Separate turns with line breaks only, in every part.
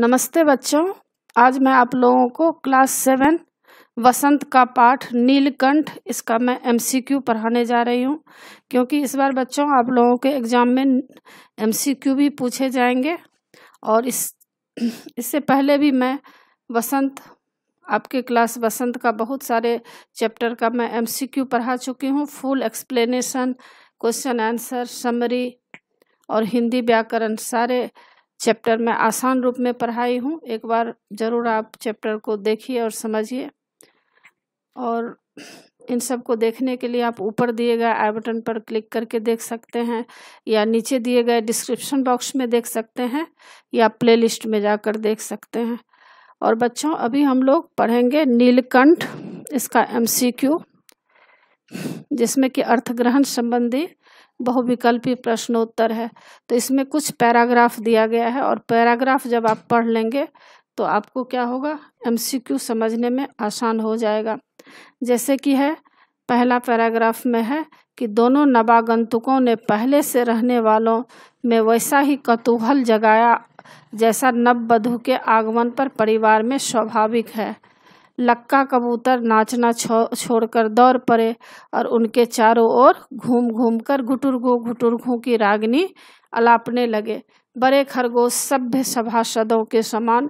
नमस्ते बच्चों आज मैं आप लोगों को क्लास सेवन वसंत का पाठ नीलकंठ इसका मैं एमसीक्यू पढ़ाने जा रही हूँ क्योंकि इस बार बच्चों आप लोगों के एग्ज़ाम में एमसीक्यू भी पूछे जाएंगे और इस इससे पहले भी मैं वसंत आपके क्लास वसंत का बहुत सारे चैप्टर का मैं एमसीक्यू पढ़ा चुकी हूँ full explanation question answer summary और हिंदी व्याकरण सारे चैप्टर में आसान रूप में पढ़ाई हूँ एक बार ज़रूर आप चैप्टर को देखिए और समझिए और इन सब को देखने के लिए आप ऊपर दिए गए आई बटन पर क्लिक करके देख सकते हैं या नीचे दिए गए डिस्क्रिप्शन बॉक्स में देख सकते हैं या प्लेलिस्ट में जाकर देख सकते हैं और बच्चों अभी हम लोग पढ़ेंगे नीलकंठ इसका एमसीक्यू जिसमें कि अर्थग्रहण संबंधी बहुविकल्पी प्रश्नोत्तर है तो इसमें कुछ पैराग्राफ दिया गया है और पैराग्राफ जब आप पढ़ लेंगे तो आपको क्या होगा एमसीक्यू समझने में आसान हो जाएगा जैसे कि है पहला पैराग्राफ में है कि दोनों नवागंतुकों ने पहले से रहने वालों में वैसा ही कतूहल जगाया जैसा नव के आगमन पर परिवार में स्वाभाविक है लक्का कबूतर नाचना छोड़कर दौड़ पड़े और उनके चारों ओर घूम घूम कर घुटुरघू घुटुरघू की रागनी अलापने लगे बड़े खरगोश सभ्य सभासदों के समान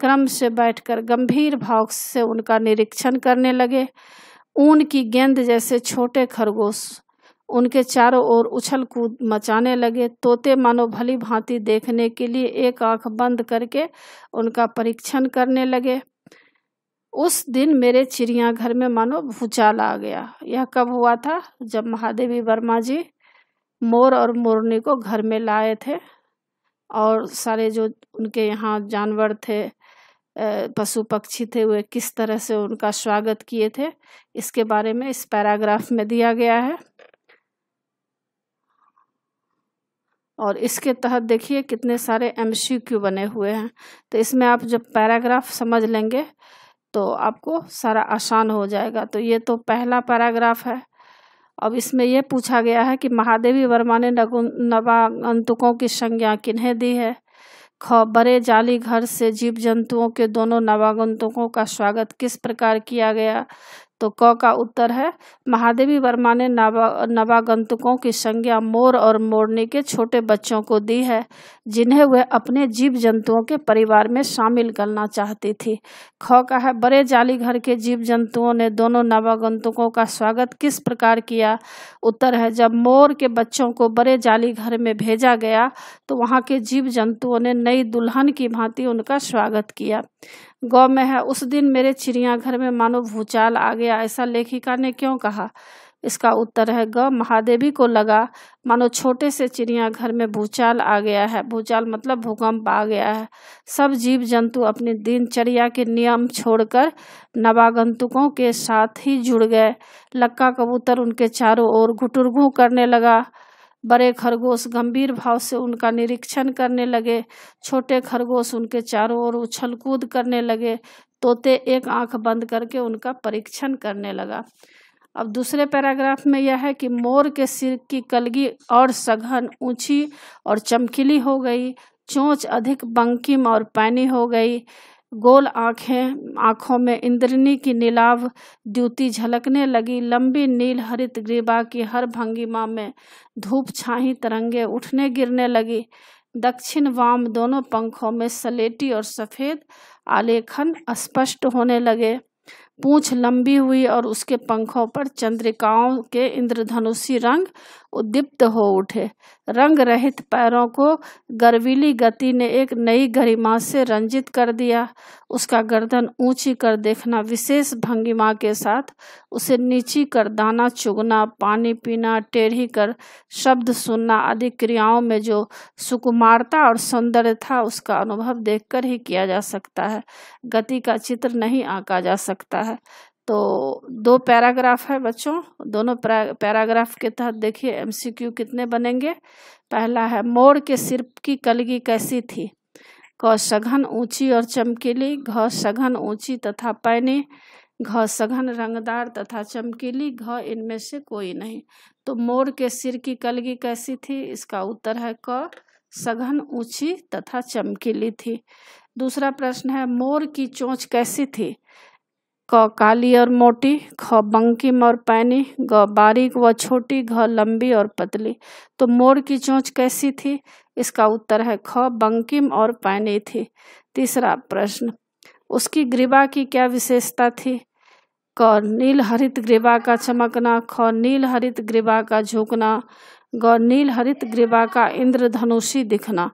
क्रम से बैठकर गंभीर भाव से उनका निरीक्षण करने लगे ऊन की गेंद जैसे छोटे खरगोश उनके चारों ओर उछल कूद मचाने लगे तोते मानो भली भांति देखने के लिए एक आंख बंद करके उनका परीक्षण करने लगे उस दिन मेरे चिड़ियाघर में मानो भूचाल आ गया यह कब हुआ था जब महादेवी वर्मा जी मोर और मोरनी को घर में लाए थे और सारे जो उनके यहाँ जानवर थे पशु पक्षी थे वे किस तरह से उनका स्वागत किए थे इसके बारे में इस पैराग्राफ में दिया गया है और इसके तहत देखिए कितने सारे एम बने हुए हैं तो इसमें आप जब पैराग्राफ समझ लेंगे तो आपको सारा आसान हो जाएगा तो ये तो पहला पैराग्राफ है अब इसमें यह पूछा गया है कि महादेवी वर्मा ने नवागंतुकों की संज्ञा किन्हें दी है ख बड़े जाली घर से जीव जंतुओं के दोनों नवागंतुकों का स्वागत किस प्रकार किया गया तो क का उत्तर है महादेवी वर्मा ने नवा नवागंतुकों की संज्ञा मोर और मोरनी के छोटे बच्चों को दी है जिन्हें वह अपने जीव जंतुओं के परिवार में शामिल करना चाहती थी ख का है बड़े जाली घर के जीव जंतुओं ने दोनों नवागंतुकों का स्वागत किस प्रकार किया उत्तर है जब मोर के बच्चों को बड़े जाली घर में भेजा गया तो वहाँ के जीव जंतुओं ने नई दुल्हन की भांति उनका स्वागत किया गौ में है उस दिन मेरे चिड़ियाघर में मानो भूचाल आ गया ऐसा लेखिका ने क्यों कहा इसका उत्तर है गौ महादेवी को लगा मानो छोटे से चिड़ियाघर में भूचाल आ गया है भूचाल मतलब भूकंप आ गया है सब जीव जंतु अपनी दिनचर्या के नियम छोड़कर नवागंतुकों के साथ ही जुड़ गए लक्का कबूतर उनके चारों ओर घुटुरघू करने लगा बड़े खरगोश गंभीर भाव से उनका निरीक्षण करने लगे छोटे खरगोश उनके चारों ओर उछल कूद करने लगे तोते एक आंख बंद करके उनका परीक्षण करने लगा अब दूसरे पैराग्राफ में यह है कि मोर के सिर की कलगी और सघन ऊंची और चमकीली हो गई चोंच अधिक बंकिम और पैनी हो गई गोल आंखें आंखों में इंद्रनी की नीलाव द्युति झलकने लगी लंबी नील हरित ग्रीवा की हर भंगिमा में धूप छाही तरंगे उठने गिरने लगी दक्षिण वाम दोनों पंखों में सलेटी और सफ़ेद आलेखन स्पष्ट होने लगे पूंछ लंबी हुई और उसके पंखों पर चंद्रिकाओं के इंद्रधनुषी रंग उद्दीप्त हो उठे रंग रहित पैरों को गर्वीली गति ने एक नई गरिमा से रंजित कर दिया उसका गर्दन ऊंची कर देखना विशेष भंगिमा के साथ उसे नीची कर दाना चुगना पानी पीना टेढ़ी कर शब्द सुनना आदि क्रियाओं में जो सुकुमारता और सौंदर्य था उसका अनुभव देखकर ही किया जा सकता है गति का चित्र नहीं आंका जा सकता है तो दो पैराग्राफ है बच्चों दोनों पैराग्राफ के तहत देखिए एमसीक्यू कितने बनेंगे पहला है मोर के सिर की कलगी कैसी थी क सघन ऊंची और चमकीली घ सघन ऊंची तथा पैनी घ सघन रंगदार तथा चमकीली घ इनमें से कोई नहीं तो मोर के सिर की कलगी कैसी थी इसका उत्तर है क सघन ऊंची तथा चमकीली थी दूसरा प्रश्न है मोर की चोंच कैसी थी क काली और मोटी ख बंकिम और पैनी ग बारीक व छोटी घ लंबी और पतली तो मोर की चोंच कैसी थी इसका उत्तर है ख बंकिम और पैनी थी तीसरा प्रश्न उसकी ग्रीवा की क्या विशेषता थी क नील हरित ग्रीवा का चमकना ख नील हरित ग्रीवा का झुकना ग नील हरित ग्रीवा का इंद्रधनुषी दिखना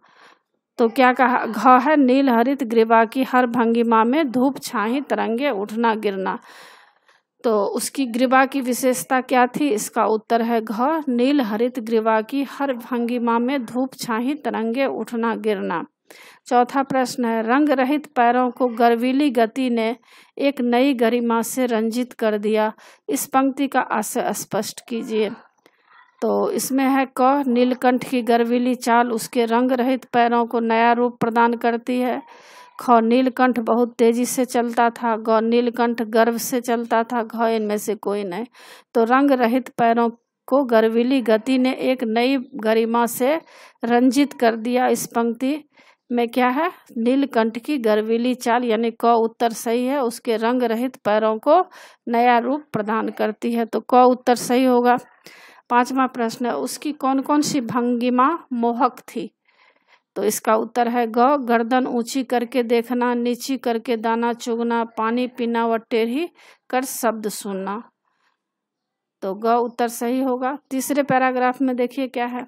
तो क्या कहा घ है नील हरित ग्रीवा की हर भंगिमा में धूप छाही तरंगे उठना गिरना तो उसकी ग्रीवा की विशेषता क्या थी इसका उत्तर है घ नील हरित ग्रीवा की हर भंगिमा में धूप छाही तरंगे उठना गिरना चौथा प्रश्न है रंग रहित पैरों को गर्वीली गति ने एक नई गरिमा से रंजित कर दिया इस पंक्ति का आशय स्पष्ट कीजिए तो इसमें है क नीलकंठ की गर्वीली चाल उसके रंग रहित पैरों को नया रूप प्रदान करती है ख नीलकंठ बहुत तेजी से चलता था ग नीलकंठ गर्व से चलता था घ इनमें से कोई नहीं तो रंग रहित पैरों को गर्वीली गति ने एक नई गरिमा से रंजित कर दिया इस पंक्ति में क्या है नीलकंठ की गर्वीली चाल यानी क उत्तर सही है उसके रंग रहित पैरों को नया रूप प्रदान करती है तो क उत्तर सही होगा पांचवा प्रश्न उसकी कौन कौन सी भंगिमा मोहक थी तो इसका उत्तर है ग गर्दन ऊंची करके देखना नीची करके दाना चुगना पानी पीना व टेढ़ी कर शब्द सुनना तो ग उत्तर सही होगा तीसरे पैराग्राफ में देखिए क्या है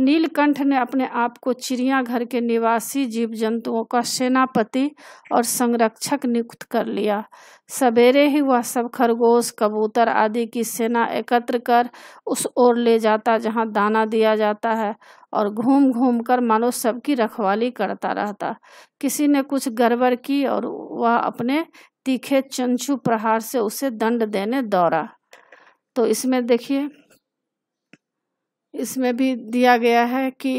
नीलकंठ ने अपने आप को चिड़ियाघर के निवासी जीव जंतुओं का सेनापति और संरक्षक नियुक्त कर लिया सवेरे ही वह सब खरगोश कबूतर आदि की सेना एकत्र कर उस ओर ले जाता जहां दाना दिया जाता है और घूम घूम कर मानो सबकी रखवाली करता रहता किसी ने कुछ गड़बड़ की और वह अपने तीखे चंचू प्रहार से उसे दंड देने दौड़ा तो इसमें देखिए इसमें भी दिया गया है कि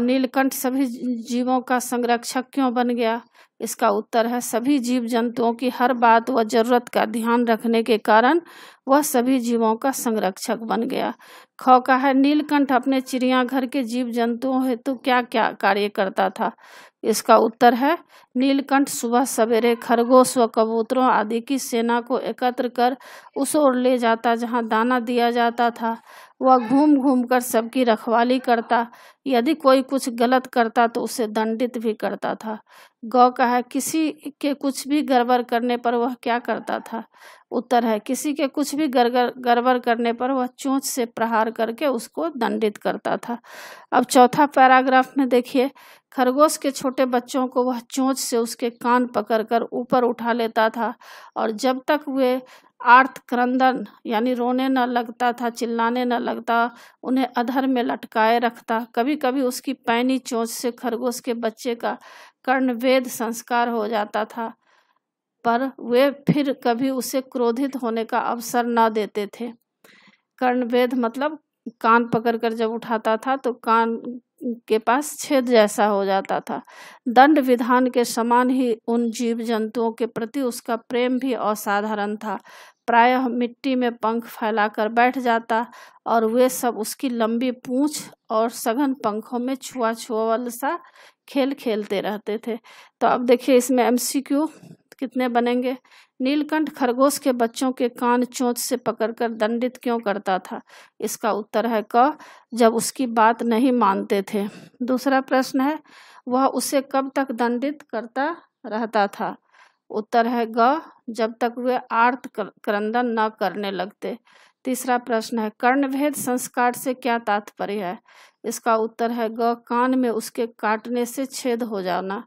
नीलकंठ सभी जीवों का संरक्षक क्यों बन गया इसका उत्तर है सभी जीव जंतुओं की हर बात व जरूरत का ध्यान रखने के कारण वह सभी जीवों का संरक्षक बन गया खो का है नीलकंठ अपने चिड़ियाघर के जीव जंतुओं हेतु तो क्या क्या कार्य करता था इसका उत्तर है नीलकंठ सुबह सवेरे खरगोश व कबूतरों आदि की सेना को एकत्र कर उस ओर ले जाता जहाँ दाना दिया जाता था वह घूम घूम कर सबकी रखवाली करता यदि कोई कुछ गलत करता तो उसे दंडित भी करता था गौ का है किसी के कुछ भी गड़बड़ करने पर वह क्या करता था उत्तर है किसी के कुछ भी गड़बड़ करने पर वह चोंच से प्रहार करके उसको दंडित करता था अब चौथा पैराग्राफ में देखिए खरगोश के छोटे बच्चों को वह चोंच से उसके कान पकड़कर ऊपर उठा लेता था और जब तक वे आर्थ क्रंदन यानी रोने न लगता था चिल्लाने न लगता उन्हें अधर में लटकाए रखता कभी कभी उसकी पैनी चोंच से खरगोश के बच्चे का कर्णवेद संस्कार हो जाता था पर वे फिर कभी उसे क्रोधित होने का अवसर न देते थे कर्णवेद मतलब कान पकड़कर जब उठाता था तो कान के पास छेद जैसा हो जाता था दंड विधान के समान ही उन जीव जंतुओं के प्रति उसका प्रेम भी असाधारण था प्रायः मिट्टी में पंख फैलाकर बैठ जाता और वे सब उसकी लंबी पूंछ और सघन पंखों में छुआ छुअल सा खेल खेलते रहते थे तो अब देखिए इसमें एमसीक्यू कितने बनेंगे नीलकंठ खरगोश के बच्चों के कान चोंच से पकड़कर दंडित क्यों करता था इसका उत्तर है क जब उसकी बात नहीं मानते थे दूसरा प्रश्न है वह उसे कब तक दंडित करता रहता था उत्तर है ग जब तक वे आर्त क्रंदन न करने लगते तीसरा प्रश्न है कर्णभेद संस्कार से क्या तात्पर्य है इसका उत्तर है ग कान में उसके काटने से छेद हो जाना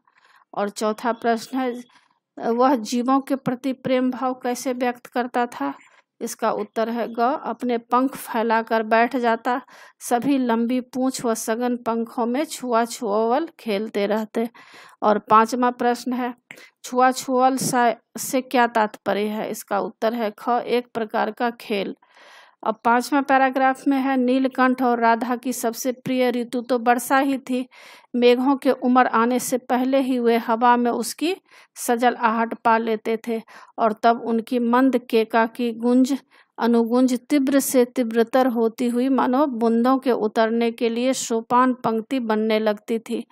और चौथा प्रश्न है वह जीवों के प्रति प्रेम भाव कैसे व्यक्त करता था इसका उत्तर है ग अपने पंख फैलाकर बैठ जाता सभी लंबी पूंछ व सघन पंखों में छुआ छुअल खेलते रहते और पांचवा प्रश्न है छुआ छुअल से क्या तात्पर्य है इसका उत्तर है ख एक प्रकार का खेल अब पांचवा पैराग्राफ में है नीलकंठ और राधा की सबसे प्रिय ऋतु तो वर्षा ही थी मेघों के उमर आने से पहले ही वे हवा में उसकी सजल आहट पा लेते थे और तब उनकी मंद केका की गुंज अनुगुंज तीव्र से तीव्रतर होती हुई मानो बूंदों के उतरने के लिए सोपान पंक्ति बनने लगती थी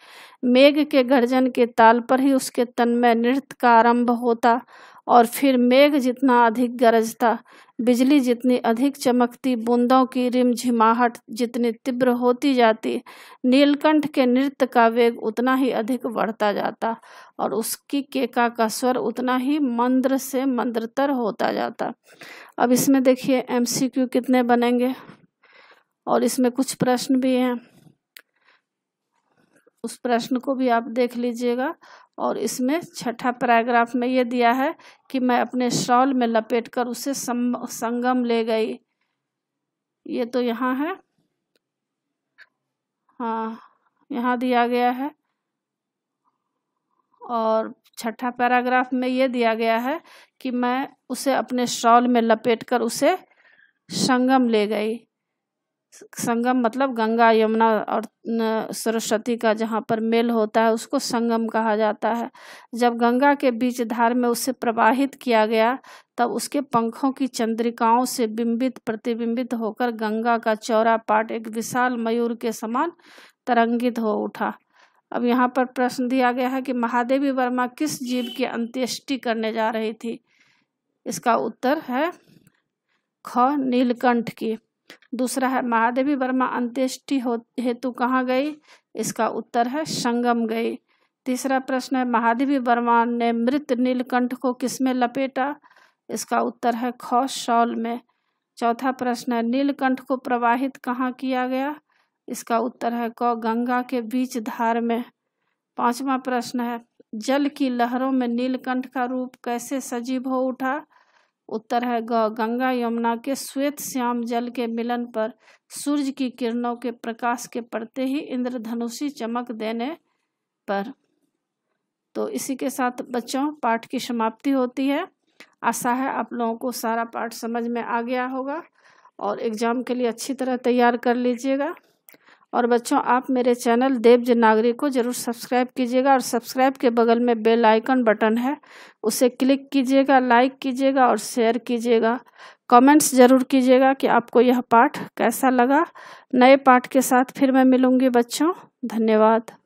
मेघ के गर्जन के ताल पर ही उसके तन में नृत्य का आरंभ होता और फिर मेघ जितना अधिक गरजता बिजली जितनी अधिक चमकती बूंदों की रिमझिमाहट जितनी तीव्र होती जाती नीलकंठ के नृत्य का वेग उतना ही अधिक बढ़ता जाता और उसकी केका का स्वर उतना ही मंद्र से मंद्रतर होता जाता अब इसमें देखिए एमसीक्यू कितने बनेंगे और इसमें कुछ प्रश्न भी हैं उस प्रश्न को भी आप देख लीजिएगा और इसमें छठा पैराग्राफ में ये दिया है कि मैं अपने शॉल में लपेट कर उसे संगम ले गई ये तो यहाँ है हाँ यहाँ दिया गया है और छठा पैराग्राफ में ये दिया गया है कि मैं उसे अपने शॉल में लपेट कर उसे संगम ले गई संगम मतलब गंगा यमुना और सरस्वती का जहाँ पर मेल होता है उसको संगम कहा जाता है जब गंगा के बीच धार में उसे प्रवाहित किया गया तब उसके पंखों की चंद्रिकाओं से बिंबित प्रतिबिंबित होकर गंगा का चौरा पाट एक विशाल मयूर के समान तरंगित हो उठा अब यहाँ पर प्रश्न दिया गया है कि महादेवी वर्मा किस जीव की अंत्येष्टि करने जा रही थी इसका उत्तर है ख नीलकंठ की दूसरा है महादेवी वर्मा अंत्येष्टि हेतु कहाँ गई इसका उत्तर है संगम गई तीसरा प्रश्न है महादेवी वर्मा ने मृत नीलकंठ को किसमें लपेटा इसका उत्तर है खौशौल में चौथा प्रश्न है नीलकंठ को प्रवाहित कहाँ किया गया इसका उत्तर है क गंगा के बीच धार में पांचवा प्रश्न है जल की लहरों में नीलकंठ का रूप कैसे सजीव हो उठा उत्तर है ग गंगा यमुना के श्वेत श्याम जल के मिलन पर सूर्य की किरणों के प्रकाश के पड़ते ही इंद्रधनुषी चमक देने पर तो इसी के साथ बच्चों पाठ की समाप्ति होती है आशा है आप लोगों को सारा पाठ समझ में आ गया होगा और एग्ज़ाम के लिए अच्छी तरह तैयार कर लीजिएगा और बच्चों आप मेरे चैनल देवज नागरी को ज़रूर सब्सक्राइब कीजिएगा और सब्सक्राइब के बगल में बेल आइकन बटन है उसे क्लिक कीजिएगा लाइक कीजिएगा और शेयर कीजिएगा कमेंट्स ज़रूर कीजिएगा कि आपको यह पाठ कैसा लगा नए पाठ के साथ फिर मैं मिलूँगी बच्चों धन्यवाद